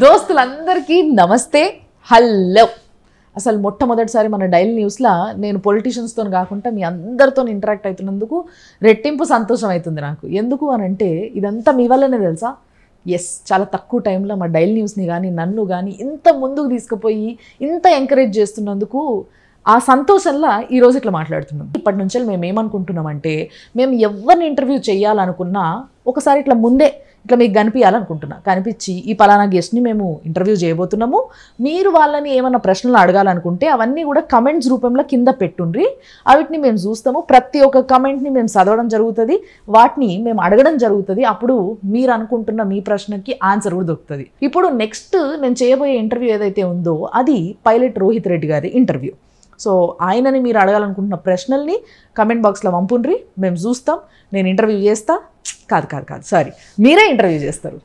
దోస్తులందరికీ నమస్తే హలో అసలు మొట్టమొదటిసారి మన డైలీ న్యూస్లో నేను పొలిటీషియన్స్తో కాకుండా మీ అందరితో ఇంటరాక్ట్ అవుతున్నందుకు రెట్టింపు సంతోషం అవుతుంది నాకు ఎందుకు అని అంటే ఇదంతా మీ వల్లనే తెలుసా ఎస్ చాలా తక్కువ టైంలో మా డైలీ న్యూస్ని కానీ నన్ను కానీ ఇంత ముందుకు తీసుకుపోయి ఇంత ఎంకరేజ్ చేస్తున్నందుకు ఆ సంతోషంలో ఈరోజు ఇట్లా మాట్లాడుతున్నాం ఇప్పటి నుంచి మేము ఏమనుకుంటున్నామంటే మేము ఎవరిని ఇంటర్వ్యూ చేయాలనుకున్నా ఒకసారి ఇట్లా ముందే ఇట్లా మీకు కనిపించాలనుకుంటున్నా కనిపించి ఈ పలానా గెస్ట్ని మేము ఇంటర్వ్యూ చేయబోతున్నాము మీరు వాళ్ళని ఏమైనా ప్రశ్నలు అడగాలనుకుంటే అవన్నీ కూడా కమెంట్స్ రూపంలో కింద పెట్టుండ్రి వాటిని మేము చూస్తాము ప్రతి ఒక్క కమెంట్ని మేము చదవడం జరుగుతుంది వాటిని మేము అడగడం జరుగుతుంది అప్పుడు మీరు అనుకుంటున్న మీ ప్రశ్నకి ఆన్సర్ కూడా దొరుకుతుంది ఇప్పుడు నెక్స్ట్ నేను చేయబోయే ఇంటర్వ్యూ ఏదైతే ఉందో అది పైలట్ రోహిత్ రెడ్డి గారి ఇంటర్వ్యూ సో ఆయనని మీరు అడగాలనుకుంటున్న ప్రశ్నల్ని కమెంట్ బాక్స్లో పంపుండ్రి మేము చూస్తాం నేను ఇంటర్వ్యూ చేస్తా కాదు కాదు కాదు సారీ మీరే ఇంటర్వ్యూ చేస్తారు